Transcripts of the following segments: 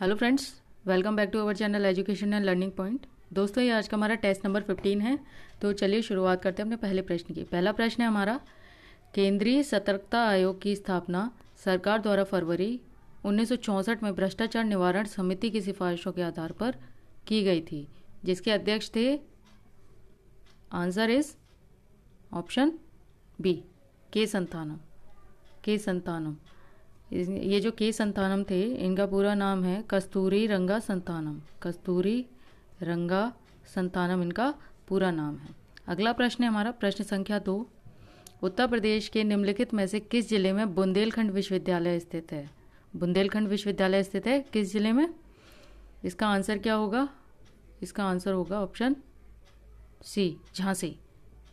hello friends welcome back to our channel education and learning point दोस्तों ये आज का हमारा टेस्ट नंबर फिफ्टीन है तो चलिए शुरुआत करते हैं अपने पहले प्रश्न की पहला प्रश्न है हमारा केंद्रीय सतर्कता आयोग की स्थापना सरकार द्वारा फरवरी 1964 में भ्रष्टाचार निवारण समिति की सिफारिशों के आधार पर की गई थी जिसके अध्यक्ष थे आंसर इज ऑप्शन बी के संतानम के संतानम ये जो के संतानम थे इनका पूरा नाम है कस्तूरी रंगा संतानम कस्तूरी रंगा संतानम इनका पूरा नाम है अगला प्रश्न है हमारा प्रश्न संख्या दो उत्तर प्रदेश के निम्नलिखित में से किस जिले में बुंदेलखंड विश्वविद्यालय स्थित है बुंदेलखंड विश्वविद्यालय स्थित है किस जिले में इसका आंसर क्या होगा इसका आंसर होगा ऑप्शन सी झांसी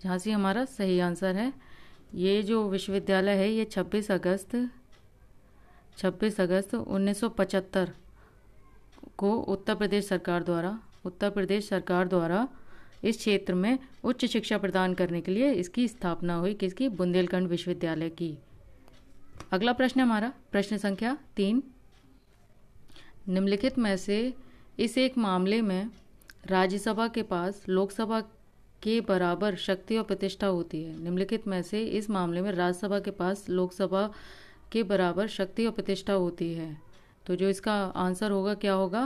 झांसी हमारा सही आंसर है ये जो विश्वविद्यालय है ये 26 अगस्त 26 अगस्त 1975 को उत्तर प्रदेश सरकार द्वारा उत्तर प्रदेश सरकार द्वारा इस क्षेत्र में उच्च शिक्षा प्रदान करने के लिए इसकी स्थापना हुई किसकी बुंदेलखंड विश्वविद्यालय की अगला प्रश्न हमारा प्रश्न संख्या तीन निम्नलिखित में से इस एक मामले में राज्यसभा के पास लोकसभा के बराबर शक्ति और प्रतिष्ठा होती है निम्नलिखित में से इस मामले में राज्यसभा के पास लोकसभा के बराबर शक्ति और प्रतिष्ठा होती है तो जो इसका आंसर होगा क्या होगा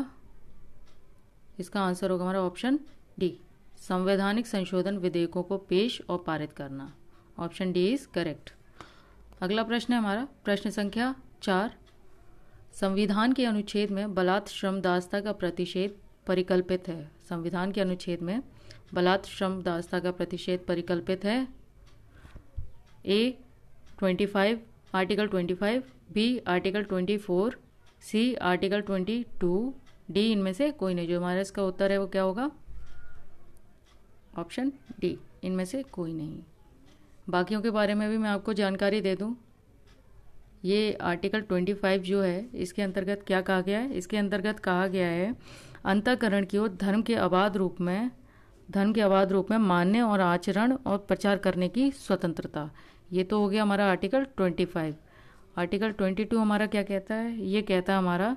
इसका आंसर होगा हमारा ऑप्शन डी संवैधानिक संशोधन विधेयकों को पेश और पारित करना ऑप्शन डी इज करेक्ट अगला प्रश्न है हमारा प्रश्न संख्या चार संविधान के अनुच्छेद में बलात् श्रम दास्ता का प्रतिषेध परिकल्पित है संविधान के अनुच्छेद में बलात् श्रम दास्ता का प्रतिषेध परिकल्पित है A twenty five article 25 B article 24 C article 22 D इनमें से कोई नहीं जो हमारा इसका उत्तर है वो क्या होगा ऑप्शन डी इनमें से कोई नहीं बाकियों के बारे में भी मैं आपको जानकारी दे दूं ये आर्टिकल 25 जो है इसके अंतर्गत क्या कहा गया है इसके अंतर्गत कहा गया है अंतकरण की ओर धर्म के आबाद रूप में धर्म के आबाद रूप में मानने और आचरण और प्रचार करने की स्वतंत्रता ये तो हो गया हमारा article twenty five article twenty two हमारा क्या कहता है ये कहता है हमारा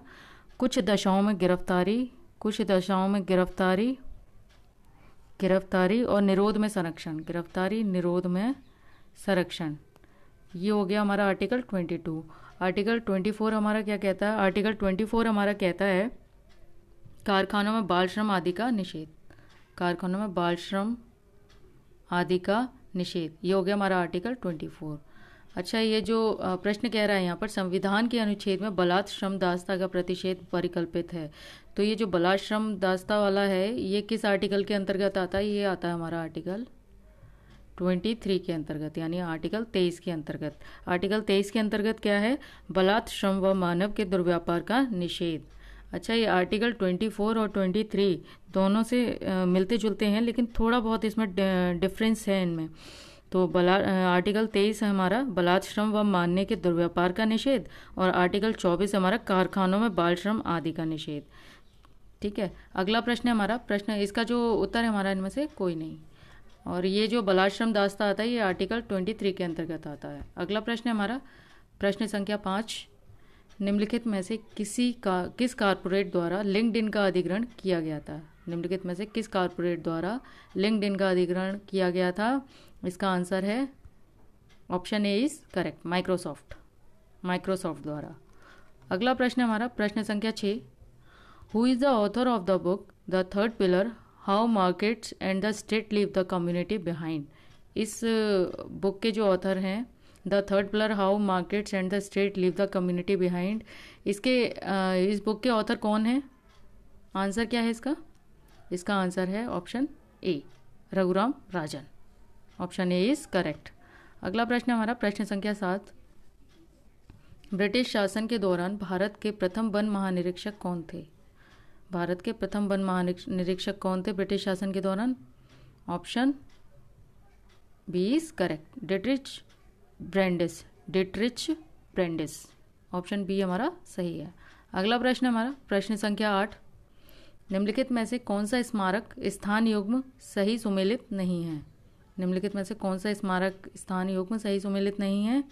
कुछ दशाओं में गिरफ्तारी कुछ दशाओं में गिरफ्तारी गिरफ्तारी और निरोध में संरक्षण गिरफ्तारी निरोध में संरक्षण ये हो गया हमारा article twenty two article twenty four हमारा क्या कहता है आर्टिकल ट्वेंटी फोर हमारा कहता है कारखानों में बाल श्रम आदि का निषेध कारखानों में बाल श्रम आदि का निषेध ये हो गया हमारा आर्टिकल फोर अच्छा ये जो प्रश्न कह रहा है यहाँ पर संविधान के अनुच्छेद में बलात् श्रम दास्ता का प्रतिषेध परिकल्पित है तो ये जो बलात् श्रम दास्ता वाला है ये किस आर्टिकल के अंतर्गत आता है ये आता है हमारा आर्टिकल 23 के अंतर्गत यानी आर्टिकल 23 के अंतर्गत आर्टिकल 23 के अंतर्गत क्या है बलात् श्रम व मानव के दुर्व्यापार का निषेध अच्छा ये आर्टिकल 24 और 23 दोनों से आ, मिलते जुलते हैं लेकिन थोड़ा बहुत इसमें डिफरेंस है इनमें तो बला आर्टिकल 23 है हमारा बलात् श्रम व मानने के दुर्व्यापार का निषेध और आर्टिकल 24 हमारा कारखानों में बाल श्रम आदि का निषेध ठीक है अगला प्रश्न है हमारा प्रश्न इसका जो उत्तर है हमारा इनमें से कोई नहीं और ये जो बलाश्रम दास्ता आता है ये आर्टिकल 23 के अंतर्गत आता है अगला प्रश्न है हमारा प्रश्न संख्या पाँच निम्नलिखित में से किसी का किस कारपोरेट द्वारा इन का अधिग्रहण किया गया था निम्नलिखित में से किस कारपोरेट द्वारा इन का अधिग्रहण किया गया था इसका आंसर है option A is correct Microsoft Microsoft द्वारा अगला प्रश्न हमारा प्रश्न संख्या छः who is the author of the book the third pillar how markets and the state leave the community behind इस बुक के जो ऑथर हैं the third pillar how markets and the state leave the community behind इसके इस book के author कौन है answer क्या है इसका इसका आंसर है option A Raghuram Rajan option A is correct अगला प्रश्न हमारा प्रश्न संख्या सात ब्रिटिश शासन के दौरान भारत के प्रथम वन महानिरीक्षक कौन थे भारत के प्रथम वन महानिरीक्षक कौन थे ब्रिटिश शासन के दौरान option B is correct Dietrich Brandis Dietrich Brandis option B हमारा सही है अगला प्रश्न हमारा प्रश्न संख्या आठ निम्नलिखित में से कौन सा स्मारक स्थान युग्म सही सुमेलित नहीं है निम्नलिखित में से कौन सा स्मारक स्थान युग्म सही सुमेलित नहीं है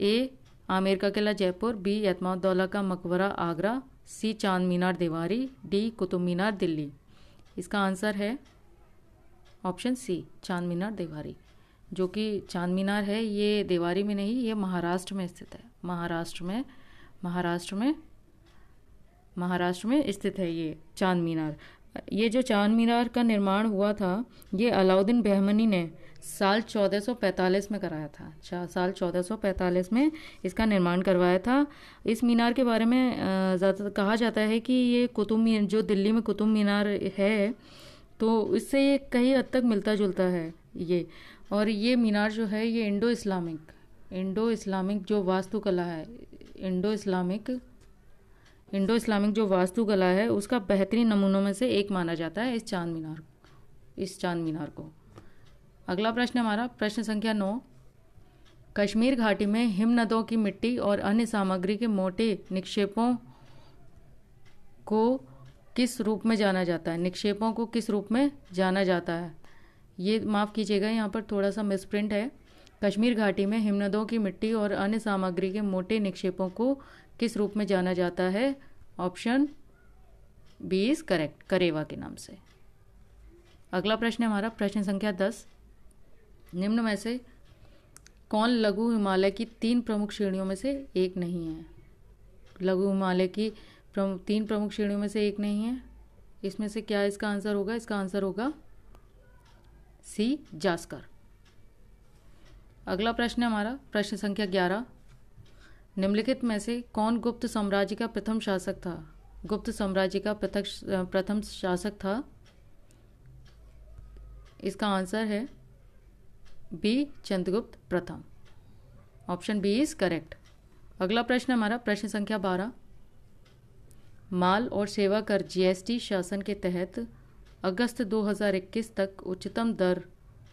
ए आमेर का किला जयपुर बी एतमादौला का मकबरा आगरा सी चांद मीनार देवारी डी कुतुब मीनार दिल्ली इसका आंसर है ऑप्शन सी चांद मीनार देवारी जो कि चांद मीनार है ये देवारी में नहीं ये महाराष्ट्र में स्थित है महाराष्ट्र में महाराष्ट्र में महाराष्ट्र में स्थित है ये चांद मीनार ये जो चांद मीनार का निर्माण हुआ था ये अलाउद्दीन बहमनी ने साल 1445 में कराया था साल 1445 में इसका निर्माण करवाया था इस मीनार के बारे में ज़्यादातर कहा जाता है कि ये कुतुब मीनार जो दिल्ली में कुतुब मीनार है तो इससे ये कई हद तक मिलता जुलता है ये और ये मीनार जो है ये इंडो इस्लामिक इंडो इस्लामिक जो वास्तुकला है इंडो इस्लामिक इंडो इस्लामिक जो वास्तुकला है उसका बेहतरीन नमूनों में से एक माना जाता है इस चांद मीनार इस चांद मीनार को अगला प्रश्न हमारा प्रश्न संख्या नौ कश्मीर घाटी में हिमनदों की मिट्टी और अन्य सामग्री के मोटे निक्षेपों को किस रूप में जाना जाता है निक्षेपों को किस रूप में जाना जाता है ये माफ़ कीजिएगा यहाँ पर थोड़ा सा मिसप्रिंट है कश्मीर घाटी में हिमनदों की मिट्टी और अन्य सामग्री के मोटे निक्षेपों को किस रूप में जाना जाता है option B is correct Karewa के नाम से अगला प्रश्न है हमारा प्रश्न संख्या दस निम्न में से कौन लघु हिमालय की तीन प्रमुख श्रेणियों में से एक नहीं है लघु हिमालय की प्रम, तीन प्रमुख श्रेणियों में से एक नहीं है इसमें से क्या इसका आंसर होगा इसका आंसर होगा सी जास्कर अगला प्रश्न है हमारा प्रश्न संख्या ग्यारह निम्नलिखित में से कौन गुप्त साम्राज्य का प्रथम शासक था गुप्त साम्राज्य का प्रथम शासक था इसका आंसर है बी चंद्रगुप्त प्रथम ऑप्शन बी इज करेक्ट अगला प्रश्न हमारा प्रश्न संख्या बारह माल और सेवा कर जीएसटी शासन के तहत अगस्त 2021 तक उच्चतम दर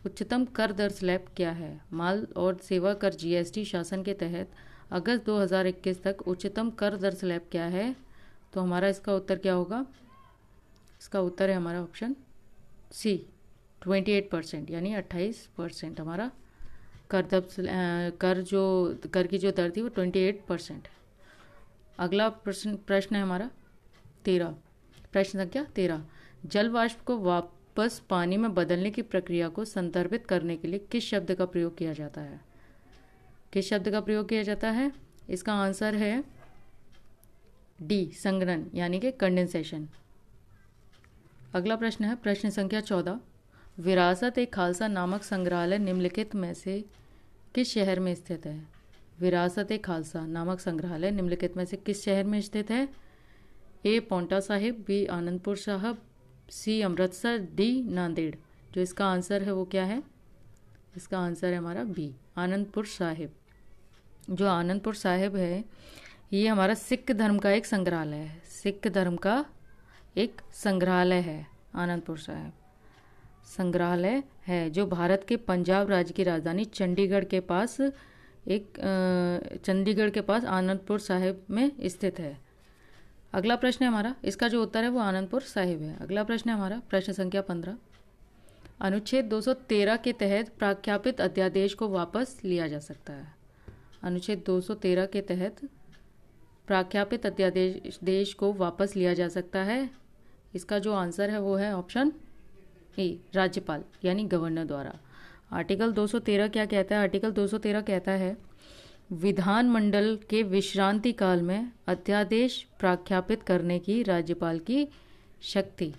उच्चतम कर दर स्लैब क्या है माल और सेवा कर जीएसटी शासन के तहत अगस्त 2021 तक उच्चतम कर दर स्लैब क्या है तो हमारा इसका उत्तर क्या होगा इसका उत्तर है हमारा ऑप्शन सी 28 परसेंट यानी 28 परसेंट हमारा कर दब कर जो कर की जो दर थी वो 28 परसेंट है अगला प्रश्न प्रश्न है हमारा तेरह प्रश्न संख्या तेरह जल वाष्प को वापस पानी में बदलने की प्रक्रिया को संदर्भित करने के लिए किस शब्द का प्रयोग किया जाता है किस शब्द का प्रयोग किया जाता है इसका आंसर है डी संग्रहण यानी कि कंडेंसेशन अगला प्रश्न है प्रश्न संख्या चौदह विरासत ए खालसा नामक संग्रहालय निम्नलिखित में से किस शहर में स्थित है विरासत ए खालसा नामक संग्रहालय निम्नलिखित में से किस शहर में स्थित है A Paonta Sahib B Anandpur Sahib C Amritsar D Nanded जो इसका आंसर है वो क्या है इसका आंसर है हमारा बी आनंदपुर साहिब जो आनंदपुर साहिब है ये हमारा सिख धर्म का एक संग्रहालय है सिख धर्म का एक संग्रहालय है आनंदपुर साहिब संग्रहालय है जो भारत के पंजाब राज्य की राजधानी चंडीगढ़ के पास एक चंडीगढ़ के पास आनंदपुर साहिब में स्थित है अगला प्रश्न है हमारा इसका जो उत्तर है वो आनंदपुर साहिब है अगला प्रश्न है हमारा प्रश्न संख्या पंद्रह अनुच्छेद 213 के तहत प्राख्यापित अध्यादेश को वापस लिया जा सकता है अनुच्छेद 213 के तहत प्राख्यापित अध्यादेश देश को वापस लिया जा सकता है इसका जो आंसर है वो है ऑप्शन ए राज्यपाल यानी गवर्नर द्वारा आर्टिकल 213 क्या कहता है आर्टिकल 213 कहता है विधानमंडल के विश्रांति काल में अध्यादेश प्राख्यापित करने की राज्यपाल की शक्ति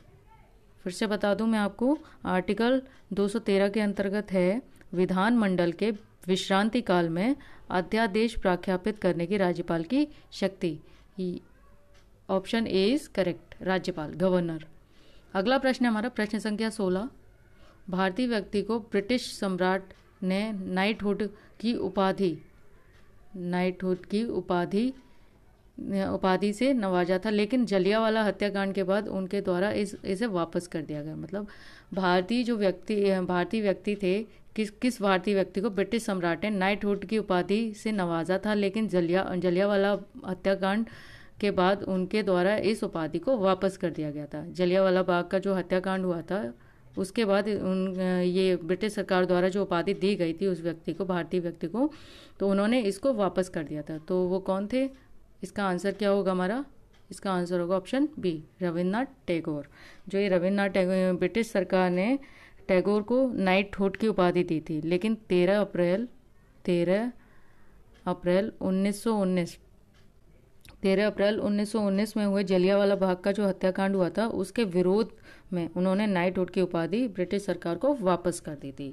फिर से बता दूं मैं आपको आर्टिकल 213 के अंतर्गत है विधानमंडल के विश्रांति काल में अध्यादेश प्राख्यापित करने की राज्यपाल की शक्ति ऑप्शन ए इज करेक्ट राज्यपाल गवर्नर अगला प्रश्न हमारा प्रश्न संख्या 16 भारतीय व्यक्ति को ब्रिटिश सम्राट ने नाइटहुड की उपाधि नाइटहुड की उपाधि उपाधि से नवाजा था लेकिन जलियावाला हत्याकांड के बाद उनके द्वारा इस इसे वापस कर दिया गया मतलब भारतीय जो व्यक्ति भारतीय व्यक्ति थे किस किस भारतीय व्यक्ति को ब्रिटिश सम्राट ने नाइटहुड की उपाधि से नवाजा था लेकिन जलिया जलियावाला हत्याकांड के बाद उनके द्वारा इस उपाधि को वापस कर दिया गया था जलियावाला बाग का जो हत्याकांड हुआ था उसके बाद उन ये ब्रिटिश सरकार द्वारा जो उपाधि दी गई थी उस व्यक्ति को भारतीय व्यक्ति को तो उन्होंने इसको वापस कर दिया था तो वो कौन थे इसका आंसर क्या होगा हमारा इसका आंसर होगा ऑप्शन बी रविन्द्रनाथ टैगोर जो ये रविन्द्रनाथ टैगोर ब्रिटिश सरकार ने टैगोर को नाइट ठोट की उपाधि दी थी लेकिन तेरह अप्रैल तेरह अप्रैल 1919 तेरह अप्रैल 1919 में हुए जलियावाला बाग का जो हत्याकांड हुआ था उसके विरोध में उन्होंने नाइट नाइटहुड की उपाधि ब्रिटिश सरकार को वापस कर दी थी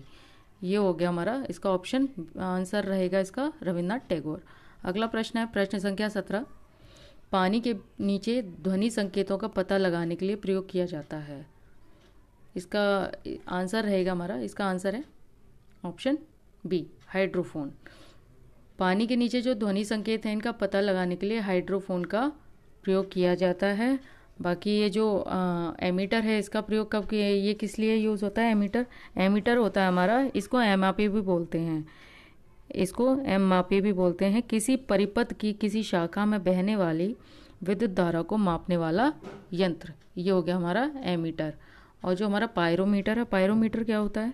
ये हो गया हमारा इसका ऑप्शन आंसर रहेगा इसका रविन्द्रनाथ टैगोर अगला प्रश्न है प्रश्न संख्या सत्रह पानी के नीचे ध्वनि संकेतों का पता लगाने के लिए प्रयोग किया जाता है इसका आंसर रहेगा हमारा इसका आंसर है ऑप्शन बी हाइड्रोफोन पानी के नीचे जो ध्वनि संकेत हैं इनका पता लगाने के लिए हाइड्रोफोन का प्रयोग किया जाता है बाकी ये जो आ, एमीटर है इसका प्रयोग कब किया ये किस लिए यूज़ होता है एमीटर एमीटर होता है हमारा इसको एमापी भी बोलते हैं इसको मापी भी बोलते हैं किसी परिपथ की किसी शाखा में बहने वाली विद्युत धारा को मापने वाला यंत्र ये हो गया हमारा एमीटर और जो हमारा पायरोमीटर है पायरोमीटर क्या होता है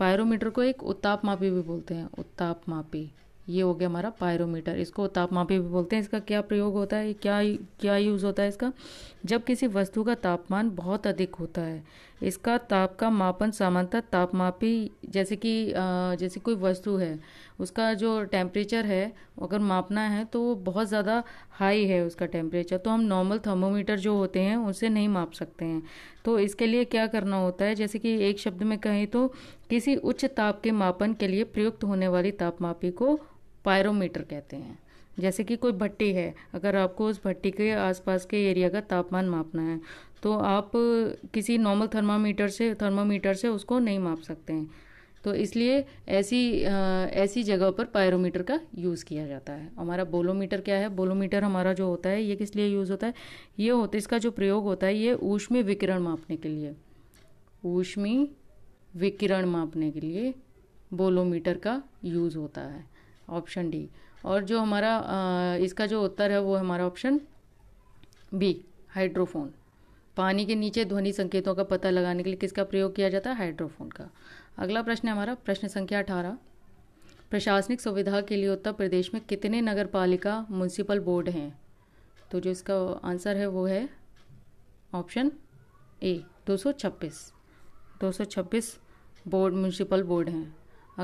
पायरोमीटर को एक उत्ताप मापी भी बोलते हैं उत्ताप मापी ये हो गया हमारा पायरोमीटर इसको तापमापी भी बोलते हैं इसका क्या प्रयोग होता है क्या क्या यूज़ होता है इसका जब किसी वस्तु का तापमान बहुत अधिक होता है इसका ताप का मापन सामान्यतः तापमापी जैसे कि जैसे कोई वस्तु है उसका जो टेम्परेचर है अगर मापना है तो वो बहुत ज़्यादा हाई है उसका टेम्परेचर तो हम नॉर्मल थर्मोमीटर जो होते हैं उसे नहीं माप सकते हैं तो इसके लिए क्या करना होता है जैसे कि एक शब्द में कहें तो किसी उच्च ताप के मापन के लिए प्रयुक्त होने वाली तापमापी को पायरोमीटर कहते हैं जैसे कि कोई भट्टी है अगर आपको उस भट्टी के आसपास के एरिया का तापमान मापना है तो आप किसी नॉर्मल थर्मामीटर से थर्मामीटर से उसको नहीं माप सकते हैं तो इसलिए ऐसी ऐसी जगह पर पायरोमीटर का यूज़ किया जाता है हमारा बोलोमीटर क्या है बोलोमीटर हमारा जो होता है ये किस लिए यूज़ होता है ये होता इसका जो प्रयोग होता है ये ऊष्मी विकिरण मापने के लिए ऊष्मी विकिरण मापने के लिए बोलोमीटर का यूज़ होता है ऑप्शन डी और जो हमारा आ, इसका जो उत्तर है वो हमारा ऑप्शन बी हाइड्रोफोन पानी के नीचे ध्वनि संकेतों का पता लगाने के लिए किसका प्रयोग किया जाता है हाइड्रोफोन का अगला प्रश्न है हमारा प्रश्न संख्या अठारह प्रशासनिक सुविधा के लिए उत्तर प्रदेश में कितने नगर पालिका म्यूनसिपल बोर्ड हैं तो जो इसका आंसर है वो है option A 226 226 board municipal board हैं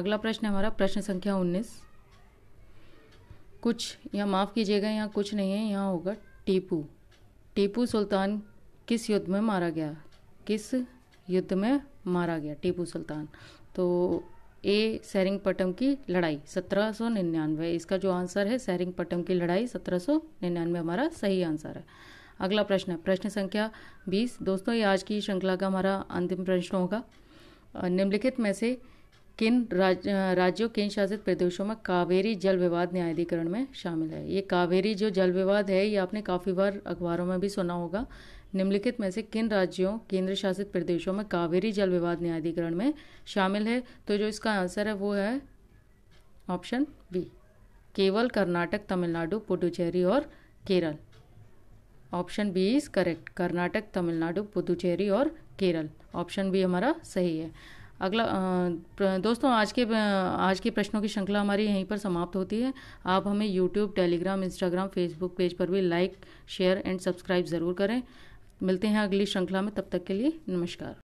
अगला प्रश्न हमारा प्रश्न संख्या 19 कुछ यहाँ माफ़ कीजिएगा यहाँ कुछ नहीं है यहाँ होगा टीपू टीपू सुल्तान किस युद्ध में मारा गया किस युद्ध में मारा गया टीपू सुल्तान तो ए पटम की लड़ाई सत्रह सौ निन्यानवे इसका जो आंसर है पटम की लड़ाई सत्रह सौ निन्यानवे हमारा सही आंसर है अगला प्रश्न है प्रश्न संख्या बीस दोस्तों ये आज की श्रृंखला का हमारा अंतिम प्रश्न होगा निम्नलिखित में से किन राज, राज्यों केंद्र शासित प्रदेशों में कावेरी जल विवाद न्यायाधिकरण में शामिल है ये कावेरी जो जल विवाद है ये आपने काफ़ी बार अखबारों में भी सुना होगा निम्नलिखित में से किन राज्यों केंद्र शासित प्रदेशों में कावेरी जल विवाद न्यायाधिकरण में शामिल है तो जो इसका आंसर है वो है ऑप्शन बी केवल कर्नाटक तमिलनाडु पुडुचेरी और Kerala option B is correct Karnataka Tamil Nadu Puducherry और केरल ऑप्शन बी हमारा सही है अगला दोस्तों आज के आज के प्रश्नों की श्रृंखला हमारी यहीं पर समाप्त होती है आप हमें YouTube Telegram Instagram Facebook page पर भी लाइक शेयर एंड सब्सक्राइब ज़रूर करें मिलते हैं अगली श्रृंखला में तब तक के लिए नमस्कार